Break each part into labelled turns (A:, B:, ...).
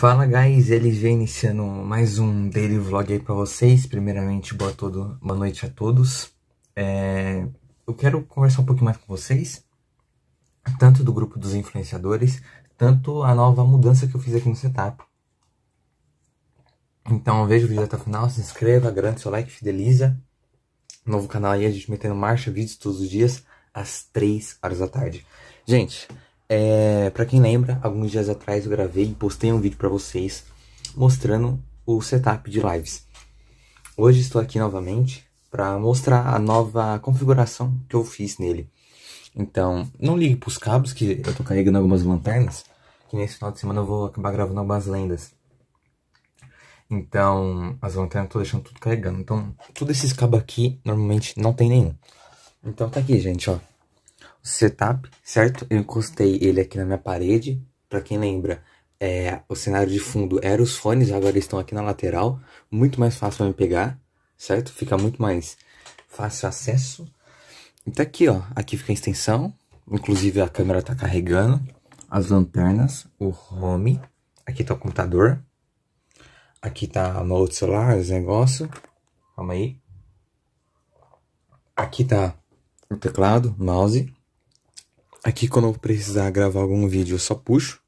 A: Fala guys, Ele vem iniciando mais um daily vlog aí pra vocês. Primeiramente, boa, todo, boa noite a todos. É, eu quero conversar um pouquinho mais com vocês, tanto do grupo dos influenciadores, tanto a nova mudança que eu fiz aqui no setup. Então veja o vídeo até o final, se inscreva, garante seu like, fideliza. Novo canal aí, a gente metendo marcha, vídeos todos os dias, às 3 horas da tarde. Gente, é, para quem lembra, alguns dias atrás eu gravei e postei um vídeo para vocês mostrando o setup de lives. Hoje estou aqui novamente para mostrar a nova configuração que eu fiz nele. Então, não ligue para os cabos que eu tô carregando algumas lanternas, que nesse final de semana eu vou acabar gravando algumas lendas. Então, as lanternas eu tô deixando tudo carregando. Então, todos esses cabos aqui, normalmente, não tem nenhum. Então, tá aqui, gente, ó setup, certo? Eu encostei ele aqui na minha parede. Para quem lembra, é, o cenário de fundo eram os fones, agora estão aqui na lateral. Muito mais fácil para me pegar, certo? Fica muito mais fácil acesso. E tá aqui, ó. Aqui fica a extensão. Inclusive a câmera tá carregando. As lanternas, o home. Aqui tá o computador. Aqui tá o meu outro celular, os negócios. Calma aí. Aqui tá o teclado, mouse. Aqui quando eu precisar gravar algum vídeo, eu só puxo.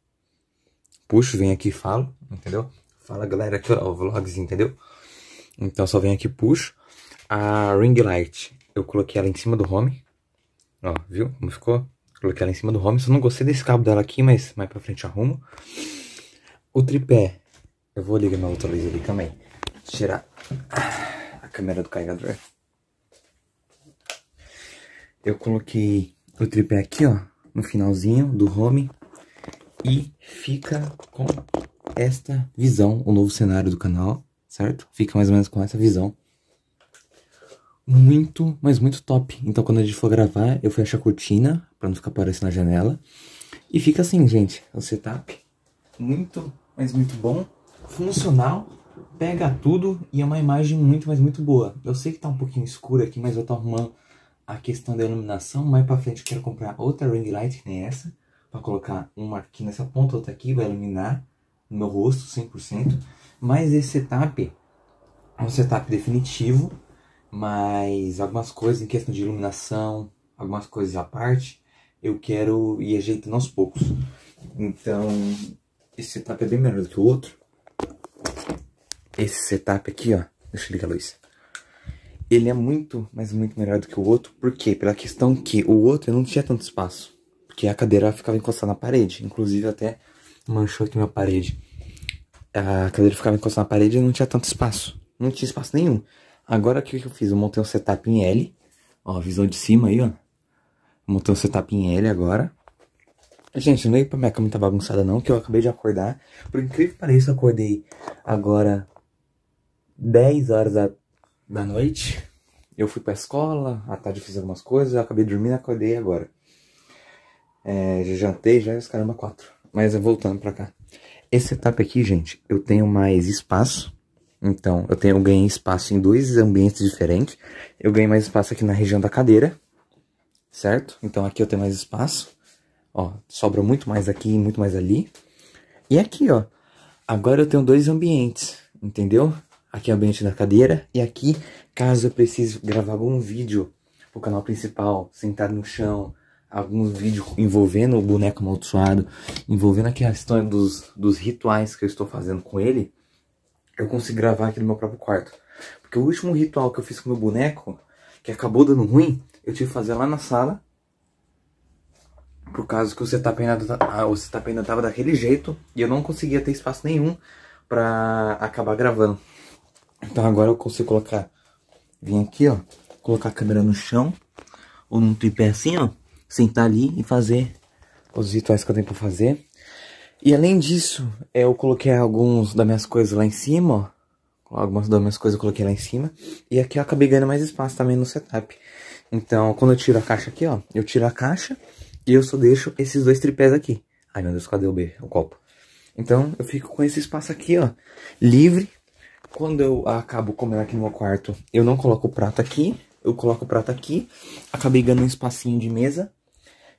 A: Puxo, vem aqui e falo, entendeu? Fala galera aqui, ó, vlogs, entendeu? Então só vem aqui e puxo. A ring light, eu coloquei ela em cima do home. Ó, viu como ficou? Coloquei ela em cima do home. Só não gostei desse cabo dela aqui, mas mais pra frente arrumo. O tripé, eu vou ligar meu outra luz ali, também Tirar a câmera do carregador. Eu coloquei o tripé aqui, ó, no finalzinho do home. E fica com esta visão, o novo cenário do canal, certo? Fica mais ou menos com essa visão. Muito, mas muito top. Então quando a gente for gravar, eu fecho a cortina, pra não ficar aparecendo na janela. E fica assim, gente, o setup. Muito, mas muito bom. Funcional, pega tudo e é uma imagem muito, mas muito boa. Eu sei que tá um pouquinho escuro aqui, mas eu tô arrumando a questão da iluminação. Mais pra frente eu quero comprar outra ring light que nem essa. Pra colocar uma aqui nessa ponta, outra aqui. Vai iluminar meu rosto 100%. Mas esse setup é um setup definitivo. Mas algumas coisas em questão de iluminação, algumas coisas à parte, eu quero ir ajeitando aos poucos. Então, esse setup é bem melhor do que o outro. Esse setup aqui, ó. Deixa eu ligar a luz ele é muito, mas muito melhor do que o outro. Por quê? Pela questão que o outro não tinha tanto espaço. Porque a cadeira ficava encostada na parede. Inclusive até manchou aqui minha parede. A cadeira ficava encostada na parede e não tinha tanto espaço. Não tinha espaço nenhum. Agora o que eu fiz? Eu montei um setup em L. Ó, visão de cima aí, ó. Montei um setup em L agora. Gente, não é pra minha cama tá bagunçada não, que eu acabei de acordar. Por incrível que pareça, eu acordei agora 10 horas da da noite. Eu fui pra escola, à tarde fiz algumas coisas, eu acabei dormindo, acordei agora. É, já jantei, já os caramba, quatro. Mas voltando pra cá. Esse setup aqui, gente, eu tenho mais espaço. Então, eu tenho eu ganhei espaço em dois ambientes diferentes. Eu ganhei mais espaço aqui na região da cadeira, certo? Então aqui eu tenho mais espaço. Ó, sobra muito mais aqui e muito mais ali. E aqui, ó, agora eu tenho dois ambientes, entendeu? Aqui é o ambiente da cadeira. E aqui, caso eu precise gravar algum vídeo pro canal principal, sentado no chão, algum vídeo envolvendo o boneco amaldiçoado, envolvendo a história dos, dos rituais que eu estou fazendo com ele, eu consigo gravar aqui no meu próprio quarto. Porque o último ritual que eu fiz com o meu boneco, que acabou dando ruim, eu tive que fazer lá na sala. Por causa que o setup ainda, tá, o setup ainda tava daquele jeito e eu não conseguia ter espaço nenhum para acabar gravando. Então agora eu consigo colocar, vim aqui, ó, colocar a câmera no chão ou num tripé assim, ó, sentar ali e fazer os rituais que eu tenho pra fazer. E além disso, eu coloquei alguns das minhas coisas lá em cima, ó. Algumas das minhas coisas eu coloquei lá em cima. E aqui eu acabei ganhando mais espaço também no setup. Então, quando eu tiro a caixa aqui, ó, eu tiro a caixa e eu só deixo esses dois tripés aqui. Ai, meu Deus, cadê o B? O copo. Então, eu fico com esse espaço aqui, ó, livre quando eu acabo comendo aqui no meu quarto, eu não coloco o prato aqui, eu coloco o prato aqui, acabei ganhando um espacinho de mesa.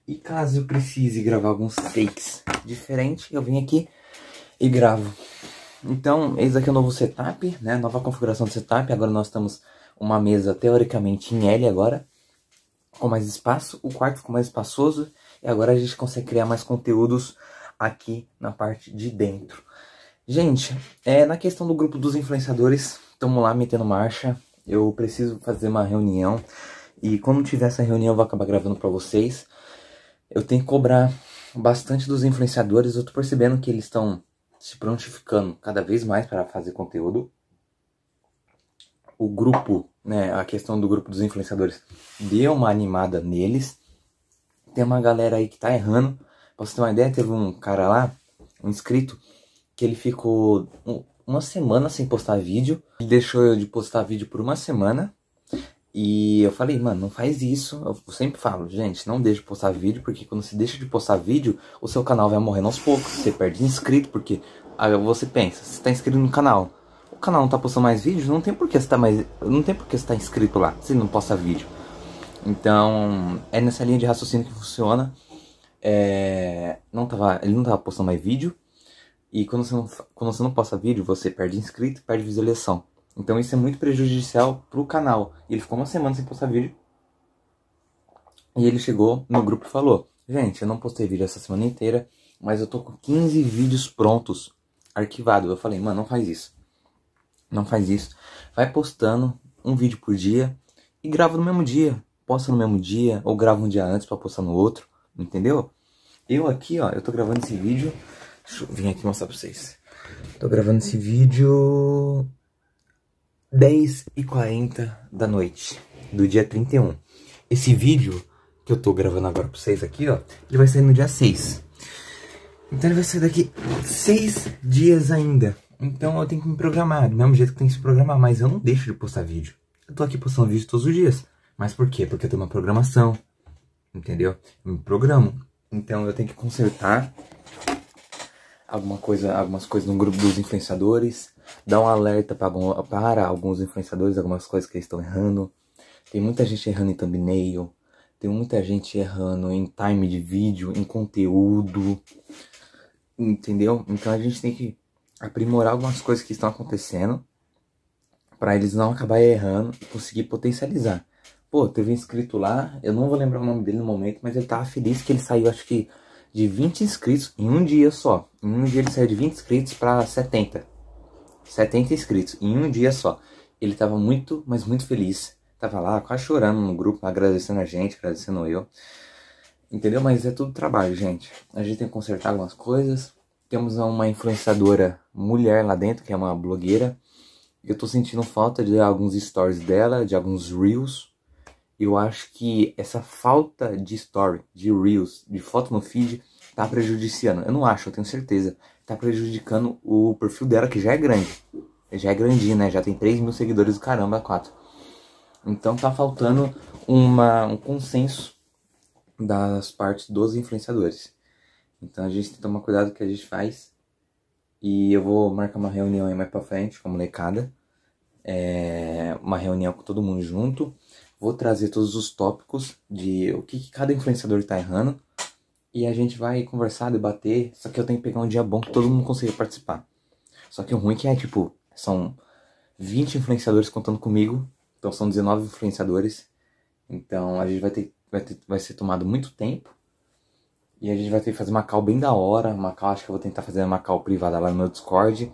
A: E caso eu precise gravar alguns takes diferentes, eu venho aqui e gravo. Então, esse aqui é o novo setup, né? Nova configuração do setup. Agora nós estamos uma mesa teoricamente em L agora, com mais espaço. O quarto ficou mais espaçoso e agora a gente consegue criar mais conteúdos aqui na parte de dentro. Gente, é, na questão do grupo dos influenciadores, estamos lá metendo marcha. Eu preciso fazer uma reunião. E quando tiver essa reunião, eu vou acabar gravando para vocês. Eu tenho que cobrar bastante dos influenciadores. Eu tô percebendo que eles estão se prontificando cada vez mais para fazer conteúdo. O grupo, né, a questão do grupo dos influenciadores deu uma animada neles. Tem uma galera aí que tá errando. Pra você ter uma ideia, teve um cara lá, um inscrito, que ele ficou uma semana sem postar vídeo. Ele deixou eu de postar vídeo por uma semana. E eu falei, mano, não faz isso. Eu sempre falo, gente, não deixe de postar vídeo, porque quando você deixa de postar vídeo, o seu canal vai morrendo aos poucos. Você perde inscrito, porque aí você pensa, você tá inscrito no canal. O canal não tá postando mais vídeos, não tem por que você tá mais. Não tem por que você tá inscrito lá, se não posta vídeo. Então, é nessa linha de raciocínio que funciona. É, não tava, ele não tava postando mais vídeo. E quando você, não, quando você não posta vídeo, você perde inscrito perde visualização. Então isso é muito prejudicial pro canal. Ele ficou uma semana sem postar vídeo. E ele chegou no grupo e falou: Gente, eu não postei vídeo essa semana inteira, mas eu tô com 15 vídeos prontos, arquivados Eu falei: Mano, não faz isso. Não faz isso. Vai postando um vídeo por dia e grava no mesmo dia. Posta no mesmo dia, ou grava um dia antes para postar no outro, entendeu? Eu aqui, ó, eu tô gravando esse vídeo Deixa eu vir aqui mostrar pra vocês. Tô gravando esse vídeo 10 e 40 da noite, do dia 31. Esse vídeo que eu tô gravando agora pra vocês aqui, ó, ele vai sair no dia 6. Então ele vai sair daqui 6 dias ainda. Então eu tenho que me programar, do mesmo jeito que tem que se programar, mas eu não deixo de postar vídeo. Eu tô aqui postando vídeo todos os dias. Mas por quê? Porque eu tenho uma programação, entendeu? Eu me programo. Então eu tenho que consertar alguma coisa, algumas coisas no grupo dos influenciadores, dá um alerta para, para alguns influenciadores, algumas coisas que eles estão errando. Tem muita gente errando em thumbnail, tem muita gente errando em time de vídeo, em conteúdo, entendeu? Então a gente tem que aprimorar algumas coisas que estão acontecendo para eles não acabarem errando e conseguir potencializar. Pô, teve um inscrito lá, eu não vou lembrar o nome dele no momento, mas ele tava feliz que ele saiu, acho que de 20 inscritos em um dia só. Em um dia ele saiu de 20 inscritos para 70. 70 inscritos em um dia só. Ele estava muito, mas muito feliz. Tava lá, quase chorando no grupo, agradecendo a gente, agradecendo eu. Entendeu? Mas é tudo trabalho, gente. A gente tem que consertar algumas coisas. Temos uma influenciadora mulher lá dentro, que é uma blogueira. Eu tô sentindo falta de alguns stories dela, de alguns reels eu acho que essa falta de story, de reels, de foto no feed, tá prejudiciando. Eu não acho, eu tenho certeza. Tá prejudicando o perfil dela, que já é grande. Já é grandinho, né? Já tem 3 mil seguidores do caramba, 4. Então tá faltando uma, um consenso das partes dos influenciadores. Então a gente tem que tomar cuidado com o que a gente faz. E eu vou marcar uma reunião aí mais pra frente com a molecada. É uma reunião com todo mundo junto. Vou trazer todos os tópicos de o que cada influenciador está errando e a gente vai conversar, debater. Só que eu tenho que pegar um dia bom que todo mundo consiga participar. Só que o ruim é que é, tipo, são 20 influenciadores contando comigo, então são 19 influenciadores. Então a gente vai ter, vai, ter, vai ser tomado muito tempo. E a gente vai ter que fazer uma call bem da hora. Uma call, acho que eu vou tentar fazer uma call privada lá no meu Discord.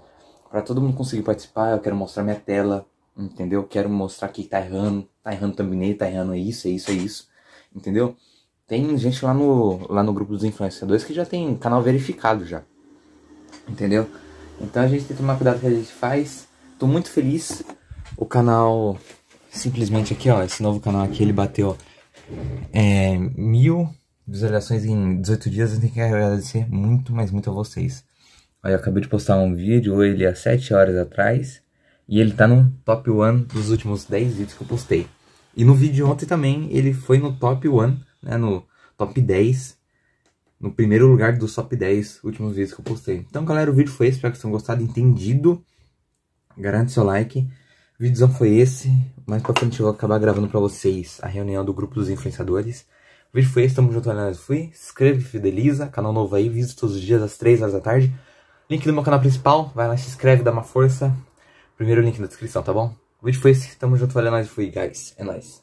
A: para todo mundo conseguir participar, eu quero mostrar minha tela, entendeu? quero mostrar quem tá errando, tá errando thumbnail, tá errando é isso, é isso, é isso. Entendeu? Tem gente lá no, lá no grupo dos influenciadores que já tem canal verificado já. Entendeu? Então a gente tem que tomar cuidado com o que a gente faz. Tô muito feliz. O canal, simplesmente aqui, ó, esse novo canal aqui, ele bateu é, mil visualizações em 18 dias. Eu tenho que agradecer muito, mas muito a vocês. Aí eu acabei de postar um vídeo, ele há 7 horas atrás. E ele tá no top 1 dos últimos 10 vídeos que eu postei. E no vídeo de ontem também ele foi no top 1, né, no top 10, no primeiro lugar dos top 10 últimos vídeos que eu postei. Então, galera, o vídeo foi esse, espero que vocês tenham gostado, entendido. Garante seu like. O vídeozão foi esse, mais pra frente eu vou acabar gravando pra vocês a reunião do grupo dos influenciadores. O vídeo foi esse, tamo junto, galera. fui. Se inscreve, fideliza, canal novo aí, vídeos todos os dias às 3 horas da tarde. Link do meu canal principal, vai lá, se inscreve, dá uma força. Primeiro link na descrição, tá bom? O vídeo foi esse. Tamo junto, valeu, é nós fui, guys. É nóis.